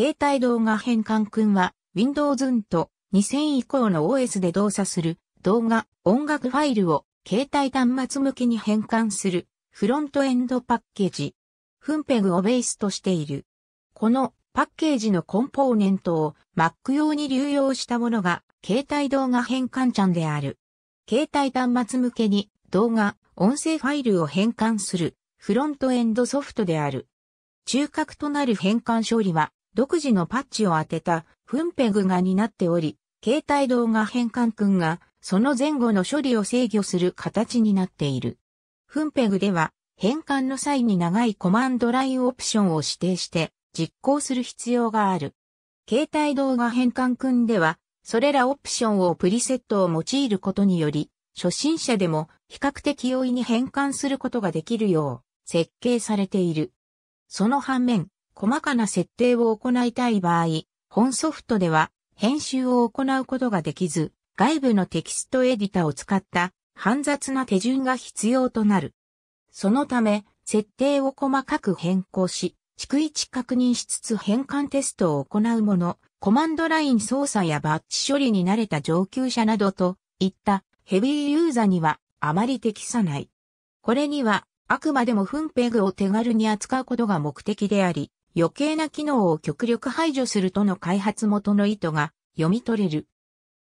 携帯動画変換君は Windows と2000以降の OS で動作する動画、音楽ファイルを携帯端末向けに変換するフロントエンドパッケージ、フンペグをベースとしている。このパッケージのコンポーネントを Mac 用に流用したものが携帯動画変換ちゃんである。携帯端末向けに動画、音声ファイルを変換するフロントエンドソフトである。中核となる変換処理は独自のパッチを当てたフンペグが担っており、携帯動画変換君がその前後の処理を制御する形になっている。フンペグでは変換の際に長いコマンドラインオプションを指定して実行する必要がある。携帯動画変換君ではそれらオプションをプリセットを用いることにより初心者でも比較的容易に変換することができるよう設計されている。その反面、細かな設定を行いたい場合、本ソフトでは編集を行うことができず、外部のテキストエディタを使った煩雑な手順が必要となる。そのため、設定を細かく変更し、逐一確認しつつ変換テストを行うもの、コマンドライン操作やバッチ処理に慣れた上級者などといったヘビーユーザーにはあまり適さない。これにはあくまでもフンペグを手軽に扱うことが目的であり、余計な機能を極力排除するとの開発元の意図が読み取れる。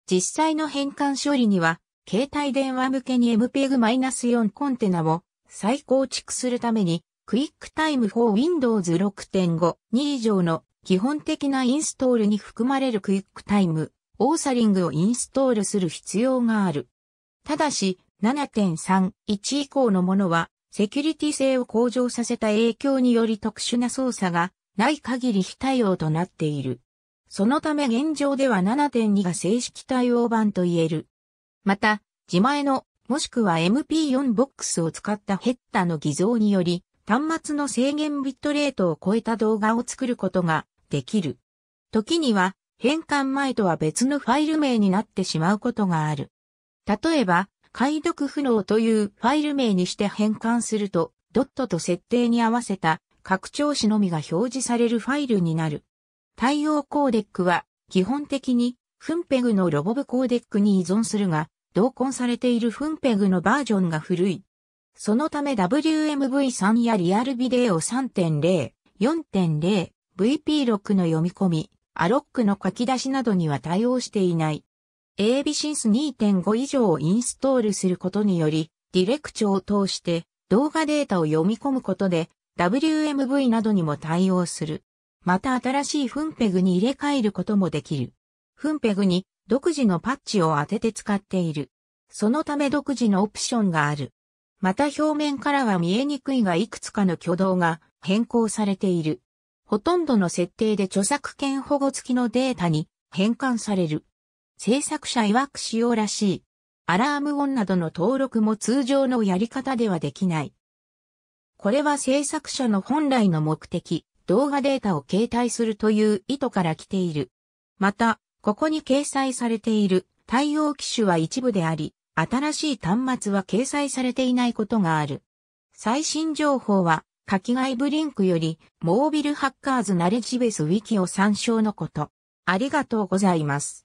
実際の変換処理には、携帯電話向けに MPEG-4 コンテナを再構築するために、クイックタイム for Windows 6.5、2以上の基本的なインストールに含まれるクイックタイム、オーサリングをインストールする必要がある。ただし、7.3.1以降のものは、セキュリティ性を向上させた影響により特殊な操作がない限り非対応となっている。そのため現状では7.2が正式対応版と言える。また、自前の、もしくは MP4 ボックスを使ったヘッダーの偽造により、端末の制限ビットレートを超えた動画を作ることができる。時には、変換前とは別のファイル名になってしまうことがある。例えば、解読不能というファイル名にして変換すると、ドットと設定に合わせた拡張子のみが表示されるファイルになる。対応コーデックは、基本的に、フンペグのロボブコーデックに依存するが、同梱されているフンペグのバージョンが古い。そのため WMV3 やリアルビデオ3.0、4.0、VP6 の読み込み、アロックの書き出しなどには対応していない。a b s y n 2.5以上をインストールすることにより、ディレクチョを通して動画データを読み込むことで WMV などにも対応する。また新しいフンペグに入れ替えることもできる。フンペグに独自のパッチを当てて使っている。そのため独自のオプションがある。また表面からは見えにくいがいくつかの挙動が変更されている。ほとんどの設定で著作権保護付きのデータに変換される。制作者曰く仕様らしい。アラーム音などの登録も通常のやり方ではできない。これは制作者の本来の目的、動画データを携帯するという意図から来ている。また、ここに掲載されている対応機種は一部であり、新しい端末は掲載されていないことがある。最新情報は、書きえブリンクより、モービルハッカーズナレジベスウィキを参照のこと。ありがとうございます。